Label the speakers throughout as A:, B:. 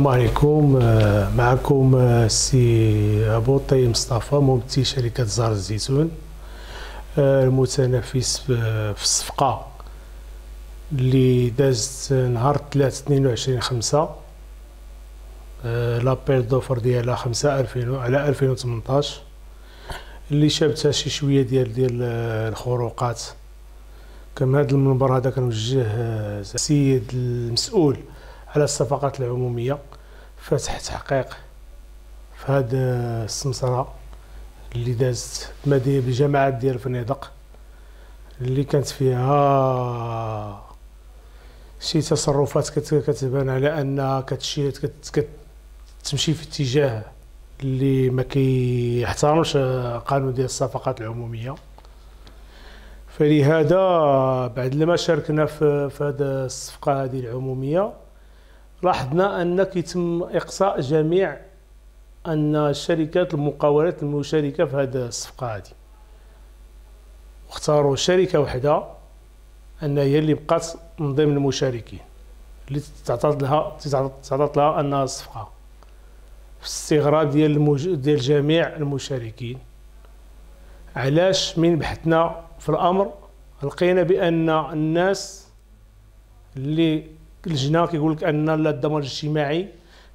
A: السلام عليكم آه، معكم آه، سي ابو طي مصطفى ممثل شركه زهر الزيتون آه، المتنافس في الصفقه اللي دازت نهار 3 22 5 لابيل دوفر ديالها 5 2000 على 2018 اللي شابتها شي شويه ديال ديال الخروقات كما هذا المنبر هذا كنوجه السيد المسؤول على الصفقات العمومية فتح تحقيق في هاد السمسرة اللي دازت مدينة بجماعة ديال الفنادق اللي كانت فيها شي تصرفات كتبان على انها كتشي كتمشي في اتجاه اللي ما كيحترمش قانون ديال الصفقات العموميه فلهذا بعد ما شاركنا في هذه الصفقه هذه العموميه لاحظنا ان كيتم اقصاء جميع ان الشركات المقاولات المشاركه في هذه الصفقه هذه واختاروا شركه وحده ان هي اللي بقات من ضمن المشاركين اللي تعطات لها تعطات لها انها الصفقه في استغراب ديال المج... ديال جميع المشاركين علاش من بحثنا في الامر لقينا بان الناس اللي اللجنه كيقول لك ان الضمان الاجتماعي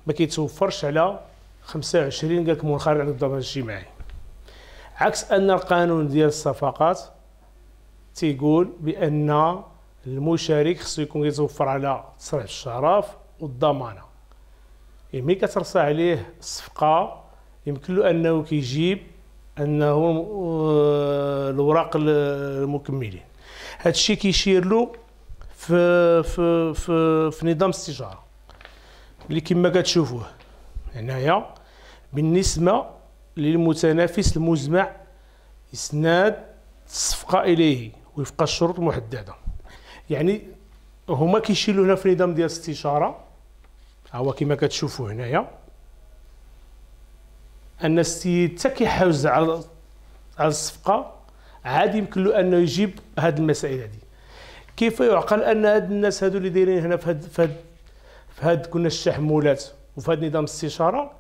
A: ما كيتوفرش على 25 قال لك منخرط عند الضمان الاجتماعي عكس ان القانون ديال الصفقات تيقول بان المشارك خصو يكون كيتوفر على تصريح الشرف والضمانه يعني ملي كترسى عليه الصفقه يمكن له انه كيجيب انه آه، الوراق المكملين الشيء كيشير له في في في, في نظام السجاره اللي كما كتشوفوه هنايا بالنسبه للمتنافس المزمع اسناد الصفقه اليه وفق الشروط المحدده يعني هما كيشيلوا هنا في نظام ديال الاستشاره هو كما كتشوفوا هنايا ان السيد حتى كيحوز على على الصفقه عاد يمكن له انه يجيب هذه المسائل هذه كيف يعقل ان هاد الناس هادو اللي دايرين هنا في هاد في هاد, في هاد كنا الشحمولات وفي هاد نظام الاستشاره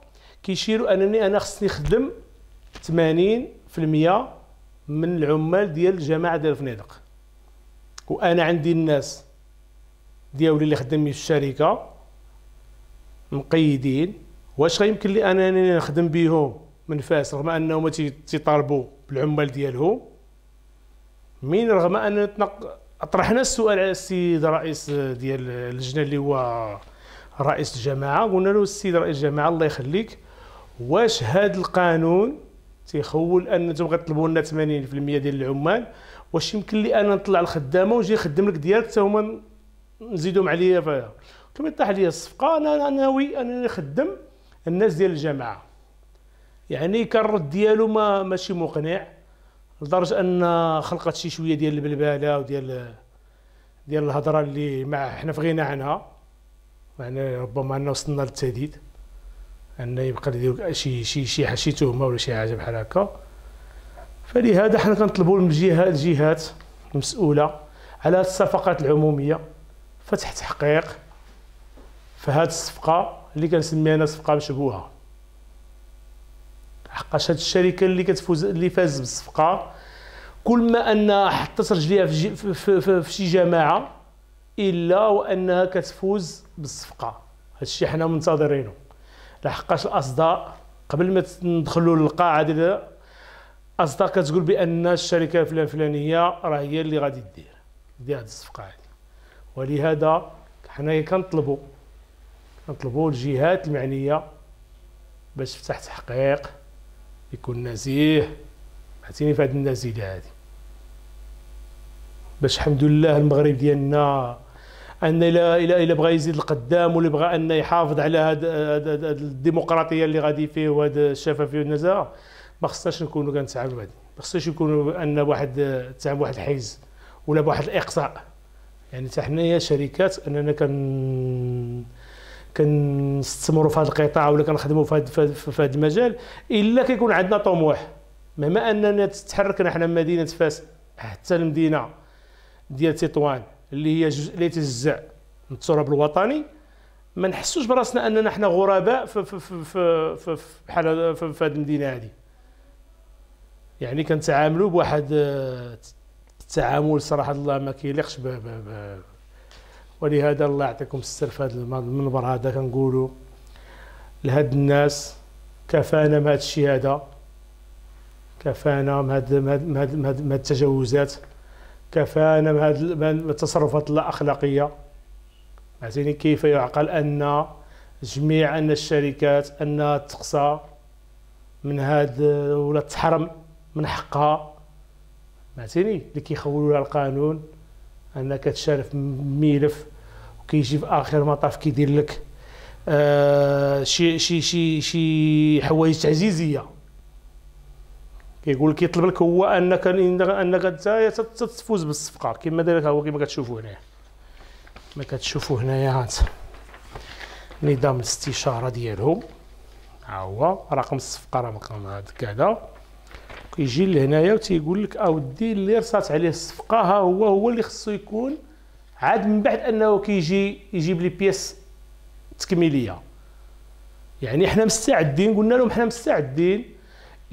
A: كيشيروا انني انا خصني نخدم 80% من العمال ديال الجماعه ديال الفنادق وانا عندي الناس ديالي اللي خدمين في الشركه مقيدين واش غيمكن لي انني نخدم بهم من فاس رغم انهم تيطالبوا بالعمال ديالهم من رغم ان طرحنا السؤال على السيد رئيس ديال اللجنه اللي هو رئيس الجماعه قلنا له السيد رئيس الجماعه الله يخليك واش هذا القانون تيخول ان انتم غتطلبوا لنا 80% ديال العمال واش يمكن لي انا نطلع الخدامه ونجي نخدم لك ديالك حتى هما نزيدهم عليا فيها قلت لهم طاح لي الصفقه انا ناوي انني نخدم الناس ديال الجماعه يعني كان الرد ديالو ما ماشي مقنع لدرجه ان خلقت شي شويه ديال البلباله وديال ديال الهضره اللي مع حنا في غنى عنها يعني ربما ان وصلنا للتهديد ان يبقى يدير شي شي شي شي تهمه ولا شي حاجه بحال هكا فلهذا حنا كنطلبوا من الجهات الجهات المسؤوله على الصفقات العموميه فتح تحقيق فهاد الصفقه اللي كنسميها انا صفقه مشبوهه لحقاش هاد الشركه اللي كتفوز اللي فاز بالصفقه كل ما انها حطت رجليها في, في, في, في, في شي جماعه الا وانها كتفوز بالصفقه هادشي حنا منتظرينه لحقاش الاصداء قبل ما ندخلوا للقاعه ديال اصداء كتقول بان الشركه الفلانيه راه هي اللي غادي دير دير هاد الصفقه هادي ولهذا حنايا كنطلبوا كنطلبوا الجهات المعنيه باش تفتح تحقيق يكون نزيه عطيني في هذه النزيله هذه باش الحمد لله المغرب ديالنا ان الى الى الى بغى يزيد القدام واللي بغى ان يحافظ على هذه الديمقراطيه اللي غادي فيه وهذا الشفافيه والنزاهه ما خصناش نكونوا كنتعاملوا هذه ما خصناش يكونوا ان واحد تعامل واحد الحيز ولا بواحد الاقصاء يعني حتى حنايا شركات اننا كن كنستثمروا في هذا القطاع ولا كنخدموا في هذا المجال الا كيكون عندنا طموح مهما اننا تتحركنا حنا من مدينه فاس حتى المدينه ديال تطوان اللي هي جزء اللي تجزع من التراب الوطني ما نحسوش براسنا اننا حنا غرباء في في في بحال في هذه المدينه هذه يعني كنتعاملوا بواحد التعامل آه، صراحه الله ما كيليقش ولهذا الله يعطيكم السر في هذا المنبر هذا كنقولوا لهاد الناس كفانا من هاد الشيء هذا كفانا من هاد هاد هاد التجاوزات كفانا من هاد التصرفات اللا اخلاقيه عرفتيني كيف يعقل ان جميع ان الشركات انها تقصى من هاد ولا تحرم من حقها عرفتيني اللي كيخولوا لها القانون انك تشارف ملف وكيجي في اخر المطاف كيدير لك آه شي شي شي شي حوايج تعزيزيه كيقول لك يطلب لك هو انك انك انت تفوز بالصفقه كما داير هو كما كتشوفوا هنايا كما كتشوفوا هنايا هانت نظام الاستشاره ديالهم ها هو رقم الصفقه راه هذا كذا كيجي لهنايا وتيقول لك اودي اللي رصات عليه الصفقه ها هو هو اللي خصو يكون عاد من بعد انه كيجي يجيب لي بيس تكميليه يعني حنا مستعدين قلنا لهم حنا مستعدين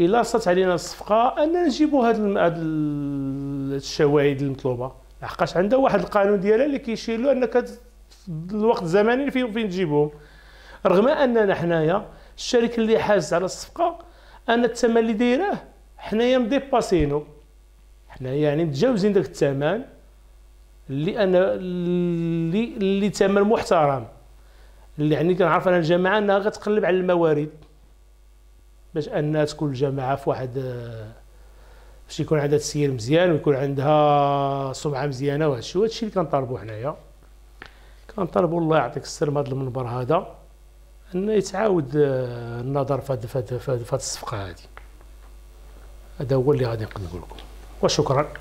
A: الا رصات علينا الصفقه اننا نجيبوا هاد هاد الشواهد المطلوبه لحقاش عندها واحد القانون ديالها اللي كيشير له انك الوقت الزمني فين فين تجيبهم رغم اننا حنايا الشركه اللي حاز على الصفقه ان الثمن اللي دايراه حنايا مديباسينو حنا يعني متجاوزين داك الثمن اللي انا اللي اللي ثمن محترم اللي يعني كنعرف انا الجماعه انها غتقلب على الموارد باش انها تكون الجماعه في واحد باش يكون عندها تسيير مزيان ويكون عندها سمعه مزيانه وهذا الشيء وهذا الشيء اللي كنطالبوا حنايا كنطالبوا الله يعطيك السر من هذا المنبر هذا انه يتعاود النظر في هذه الصفقه هذه هذا هو اللي غادي نقدر نقول لكم وشكرا